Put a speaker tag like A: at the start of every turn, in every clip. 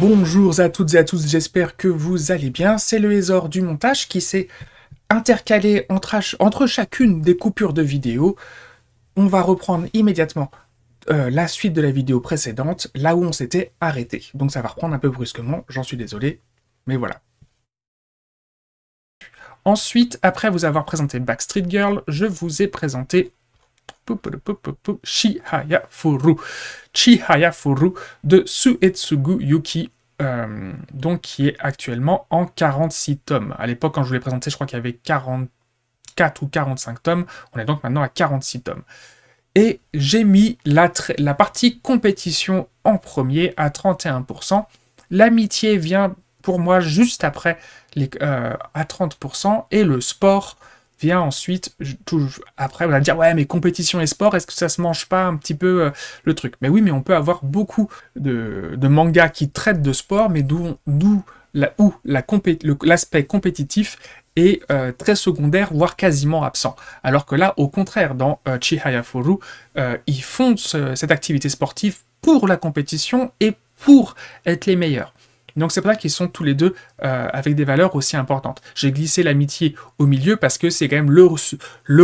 A: Bonjour à toutes et à tous, j'espère que vous allez bien. C'est le Hésor du montage qui s'est intercalé entre, chacune des coupures de vidéo. On va reprendre immédiatement euh, la suite de la vidéo précédente, là où on s'était arrêté. Donc ça va reprendre un peu brusquement, j'en suis désolé, mais voilà. Ensuite, après vous avoir présenté Backstreet Girl, je vous ai présenté Chihaya Furu de Suetsugu Yuki, donc qui est actuellement en 46 tomes. À l'époque, quand je vous l'ai présenté, je crois qu'il y avait 44 ou 45 tomes. On est donc maintenant à 46 tomes. Et j'ai mis la, la partie compétition en premier à 31%. L'amitié vient pour moi juste après les, à 30% et le sport vient ensuite, tout, après on va dire ouais mais compétition et sport, est-ce que ça se mange pas un petit peu euh, le truc Mais oui mais on peut avoir beaucoup de, mangas qui traitent de sport mais d'où la, où l'aspect compétitif est euh, très secondaire, voire quasiment absent. Alors que là, au contraire, dans euh, Chihaya Furu, ils font cette activité sportive pour la compétition et pour être les meilleurs. Donc c'est pour ça qu'ils sont tous les deux euh, avec des valeurs aussi importantes. J'ai glissé l'amitié au milieu parce que c'est quand même le,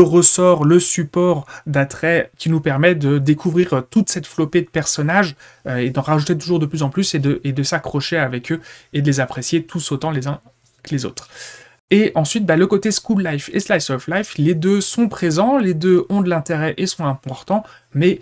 A: ressort, le support d'attrait qui nous permet de découvrir euh, toute cette flopée de personnages euh, et d'en rajouter toujours de plus en plus et de, s'accrocher avec eux et de les apprécier tous autant les uns que les autres. Et ensuite, bah, le côté school life et slice of life, les deux sont présents, les deux ont de l'intérêt et sont importants, mais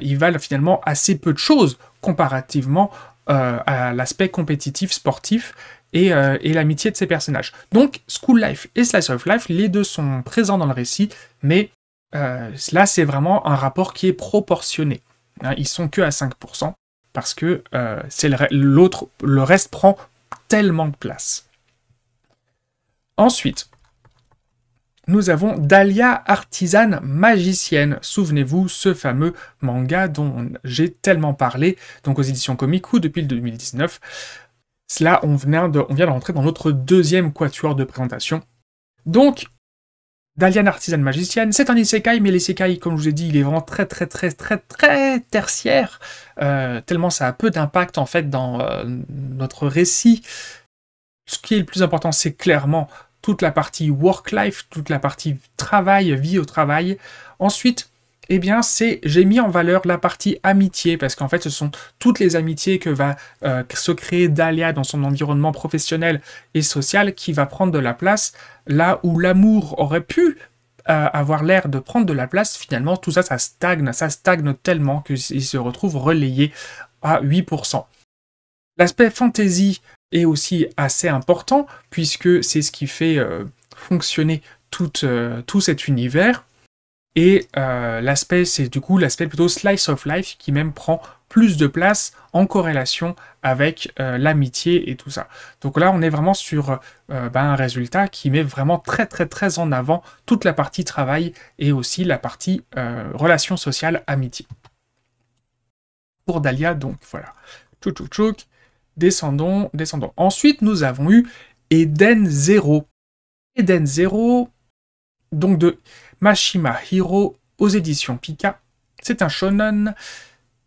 A: ils valent finalement assez peu de choses comparativement euh, à l'aspect compétitif, sportif euh, et, l'amitié de ces personnages. Donc, School Life et Slice of Life, les deux sont présents dans le récit, mais euh, là, c'est vraiment un rapport qui est proportionné. Ils hein, ils sont que à 5%, parce que c'est l'autre, le, reste prend tellement de place. Ensuite, nous avons Dahlia Artisane Magicienne. Souvenez-vous, ce fameux manga dont j'ai tellement parlé, donc aux éditions Comic depuis le 2019. Cela, on, vient de rentrer dans notre deuxième quatuor de présentation. Donc, Dahlia, Artisane Magicienne, c'est un isekai, mais l'isekai, comme je vous ai dit, il est vraiment très très très très très tertiaire, euh, tellement ça a peu d'impact en fait dans euh, notre récit. Ce qui est le plus important, c'est clairement toute la partie work-life, toute la partie travail, vie au travail. Ensuite, eh bien, c'est j'ai mis en valeur la partie amitié parce qu'en fait, ce sont toutes les amitiés que va euh, se créer Dahlia dans son environnement professionnel et social qui va prendre de la place là où l'amour aurait pu euh, avoir l'air de prendre de la place. Finalement, tout ça, ça stagne, ça stagne tellement qu'il se retrouve relayé à 8%. L'aspect fantasy est aussi assez important puisque c'est ce qui fait euh, fonctionner tout, euh, tout, cet univers. Et euh, l'aspect, c'est du coup l'aspect plutôt slice of life qui même prend plus de place en corrélation avec l'amitié et tout ça. Donc là, on est vraiment sur ben, un résultat qui met vraiment très très très en avant toute la partie travail et aussi la partie relation sociale amitié. Pour Dahlia, donc voilà. Tchou tchouk tchouk. Descendons, descendons. Ensuite, nous avons eu Eden Zero. Eden Zero, donc de Mashima Hiro aux éditions Pika. C'est un shonen.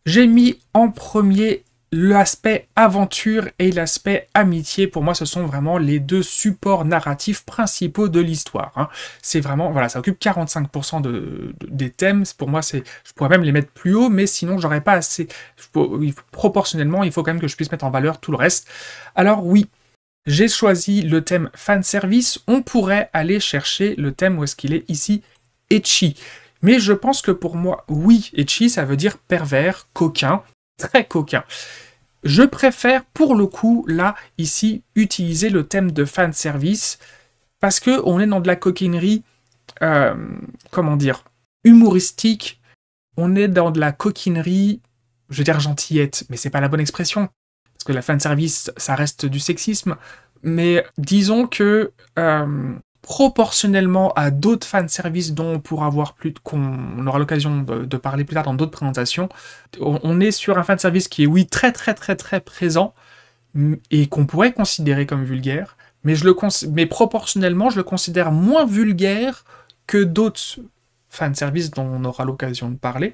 A: J'ai mis en premier l'aspect aventure et l'aspect amitié, pour moi, ce sont vraiment les deux supports narratifs principaux de l'histoire. Hein. C'est vraiment, voilà, ça occupe 45% de, des thèmes. Pour moi, c'est, je pourrais même les mettre plus haut, mais sinon, j'aurais pas assez. proportionnellement, il faut quand même que je puisse mettre en valeur tout le reste. Alors, oui. J'ai choisi le thème fanservice, on pourrait aller chercher le thème où est-ce qu'il est ici, etchi Mais je pense que pour moi, oui, etchi ça veut dire pervers, coquin, très coquin. Je préfère pour le coup là ici utiliser le thème de fan service parce que on est dans de la coquinerie euh, comment dire humoristique, on est dans de la coquinerie, je veux dire gentillette, mais c'est pas la bonne expression parce que la fan service ça reste du sexisme, mais disons que euh, proportionnellement à d'autres fanservices dont on pourra voir plus qu'on aura l'occasion de, parler plus tard dans d'autres présentations. On, est sur un fanservice qui est oui très très très très présent et qu'on pourrait considérer comme vulgaire, mais, je le mais proportionnellement je le considère moins vulgaire que d'autres fanservices dont on aura l'occasion de parler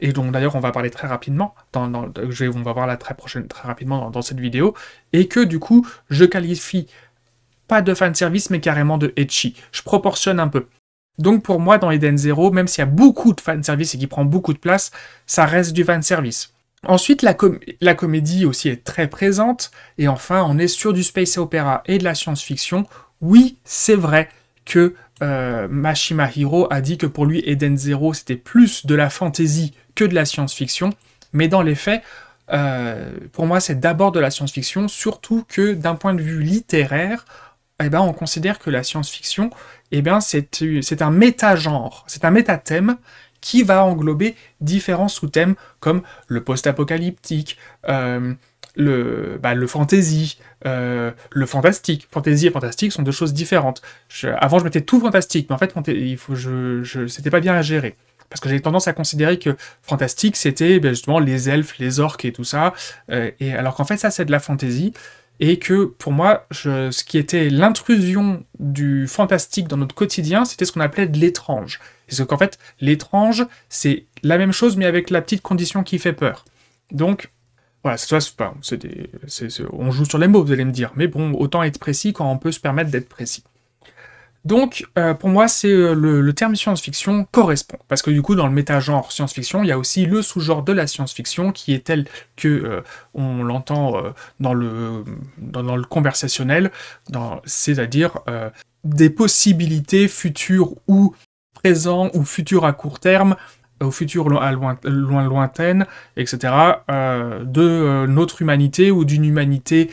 A: et donc d'ailleurs on va parler très rapidement, dans, on va voir la très, prochaine, très rapidement dans, cette vidéo, et que du coup je qualifie pas de service mais carrément de etchi. Je proportionne un peu. Donc pour moi, dans Eden Zero, même s'il y a beaucoup de service et qui prend beaucoup de place, ça reste du fanservice. Ensuite, la, la, comédie aussi est très présente. Et enfin, on est sûr du space opéra et de la science-fiction. Oui, c'est vrai que euh, Mashima Hiro a dit que pour lui, Eden Zero, c'était plus de la fantasy que de la science-fiction. Mais dans les faits, euh, pour moi, c'est d'abord de la science-fiction, surtout que d'un point de vue littéraire, eh ben, on considère que la science-fiction, eh ben, c'est un méta-genre, c'est un méta-thème qui va englober différents sous-thèmes comme le post-apocalyptique, euh, bah, le, fantasy, euh, le fantastique. Fantasy et fantastique sont deux choses différentes. avant, je mettais tout fantastique, mais en fait, il faut, je, c'était pas bien à gérer. Parce que j'ai tendance à considérer que fantastique, c'était ben, justement les elfes, les orques et tout ça. Euh, et alors qu'en fait, ça, c'est de la fantasy et que pour moi, ce qui était l'intrusion du fantastique dans notre quotidien, c'était ce qu'on appelait de l'étrange. Parce qu'en fait, l'étrange, c'est la même chose, mais avec la petite condition qui fait peur. Donc, voilà, c'est pas, c'est on joue sur les mots, vous allez me dire. Mais bon, autant être précis quand on peut se permettre d'être précis. Donc, euh, pour moi, c'est euh, le, terme science-fiction correspond. Parce que du coup, dans le méta-genre science-fiction, il y a aussi le sous-genre de la science-fiction qui est tel que euh, on l'entend dans, le, conversationnel, c'est-à-dire des possibilités futures ou présentes ou futures à court terme au futur loin, lointaine, etc., de notre humanité ou d'une humanité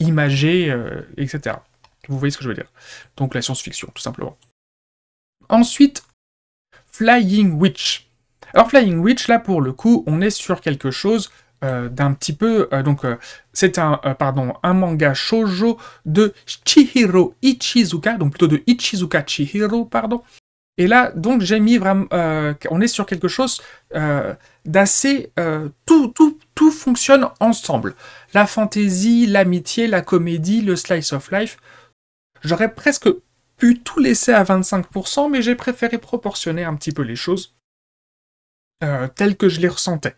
A: imagée, etc. Vous voyez ce que je veux dire. Donc la science-fiction, tout simplement. Ensuite, Flying Witch. Alors Flying Witch, là pour le coup, on est sur quelque chose euh, d'un petit peu... Euh, donc euh, c'est un, pardon, un manga shoujo de Chihiro Ichizuka, donc plutôt de Ichizuka Chihiro, pardon. Et là, donc j'ai mis vraiment... on est sur quelque chose d'assez... tout, tout, tout fonctionne ensemble. La fantaisie, l'amitié, la comédie, le slice of life. J'aurais presque pu tout laisser à 25%, mais j'ai préféré proportionner un petit peu les choses euh, telles que je les ressentais.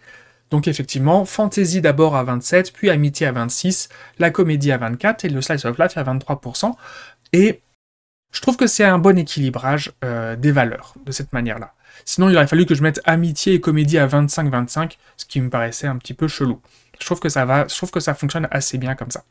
A: Donc effectivement, fantasy d'abord à 27, puis amitié à 26, la comédie à 24 et le slice of life à 23%. Et je trouve que c'est un bon équilibrage euh, des valeurs de cette manière-là. Sinon, il aurait fallu que je mette amitié et comédie à 25-25, ce qui me paraissait un petit peu chelou. Je que ça va, je trouve que ça fonctionne assez bien comme ça.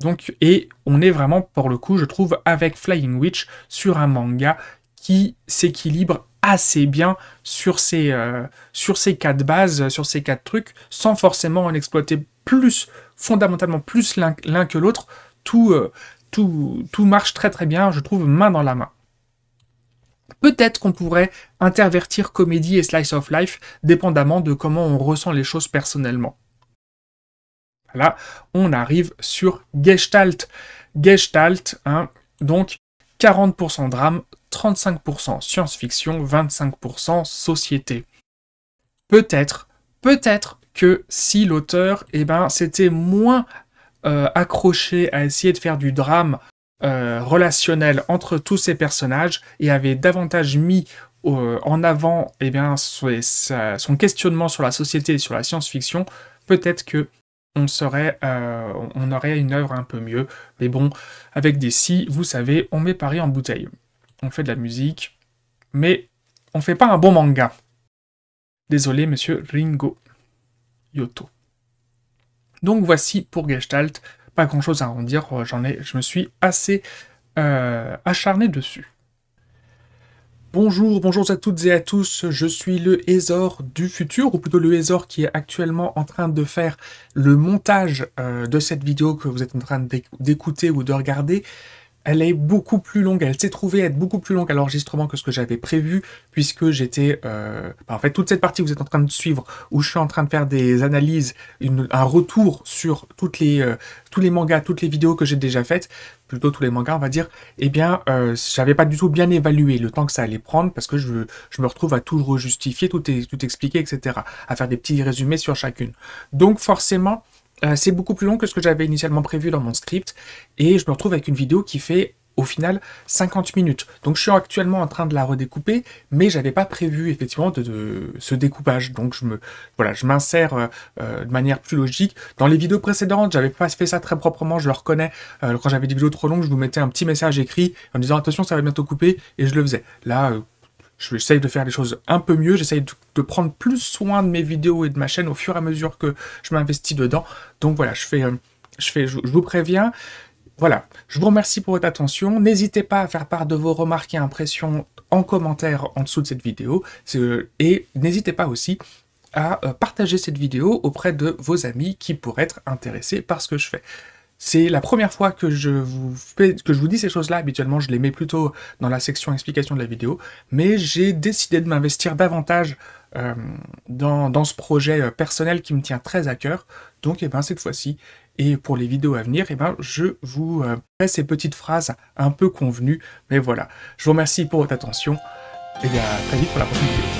A: Donc, et on est vraiment, pour le coup, je trouve, avec Flying Witch sur un manga qui s'équilibre assez bien sur ces, euh, sur ces quatre bases, sur ces quatre trucs, sans forcément en exploiter plus, fondamentalement plus l'un que l'autre. Tout, euh, tout, tout marche très très bien, je trouve, main dans la main. Peut-être qu'on pourrait intervertir comédie et slice of life, dépendamment de comment on ressent les choses personnellement. Là, on arrive sur Gestalt. Gestalt, hein, donc 40% drame, 35% science-fiction, 25% société. Peut-être, peut-être que si l'auteur, eh ben, s'était moins euh, accroché à essayer de faire du drame euh, relationnel entre tous ces personnages et avait davantage mis euh, en avant eh bien, son questionnement sur la société et sur la science-fiction, peut-être que on, serait, euh, on aurait une œuvre un peu mieux. Mais bon, avec des si, vous savez, on met Paris en bouteille. On fait de la musique, mais on fait pas un bon manga. Désolé, monsieur Ringo Yoto. Donc voici pour Gestalt, pas grand chose à en dire, j'en ai, je me suis assez euh, acharné dessus. Bonjour, bonjour à toutes et à tous, je suis le Ezor du futur, ou plutôt le Ezor qui est actuellement en train de faire le montage euh, de cette vidéo que vous êtes en train d'écouter ou de regarder elle est beaucoup plus longue, elle s'est trouvée être beaucoup plus longue à l'enregistrement que ce que j'avais prévu, puisque j'étais... Euh... Bah, en fait, toute cette partie que vous êtes en train de suivre, où je suis en train de faire des analyses, un retour sur toutes les, euh, tous les mangas, toutes les vidéos que j'ai déjà faites, plutôt tous les mangas, on va dire, eh bien, euh, j'avais pas du tout bien évalué le temps que ça allait prendre, parce que je, me retrouve à tout rejustifier, tout, tout expliquer, etc., à faire des petits résumés sur chacune. Donc forcément, euh, c'est beaucoup plus long que ce que j'avais initialement prévu dans mon script et je me retrouve avec une vidéo qui fait au final 50 minutes. Donc je suis actuellement en train de la redécouper, mais j'avais pas prévu effectivement de, ce découpage. Donc je me voilà, je m'insère euh, euh, de manière plus logique. Dans les vidéos précédentes, j'avais pas fait ça très proprement, je le reconnais. quand j'avais des vidéos trop longues, je vous mettais un petit message écrit en disant attention, ça va bientôt couper, et je le faisais. Là, J'essaye de faire les choses un peu mieux, j'essaye de, prendre plus soin de mes vidéos et de ma chaîne au fur et à mesure que je m'investis dedans. Donc voilà, je fais, euh, je fais, je vous préviens. Voilà, je vous remercie pour votre attention. N'hésitez pas à faire part de vos remarques et impressions en commentaire en dessous de cette vidéo. Euh, et n'hésitez pas aussi à euh, partager cette vidéo auprès de vos amis qui pourraient être intéressés par ce que je fais. C'est la première fois que je vous que je vous dis ces choses-là. Habituellement, je les mets plutôt dans la section explication de la vidéo, mais j'ai décidé de m'investir davantage euh, dans, ce projet euh, personnel qui me tient très à cœur. Donc, eh ben, cette fois-ci, et pour les vidéos à venir, eh ben, je vous euh, fais ces petites phrases un peu convenues. Mais voilà, je vous remercie pour votre attention et à très vite pour la prochaine vidéo.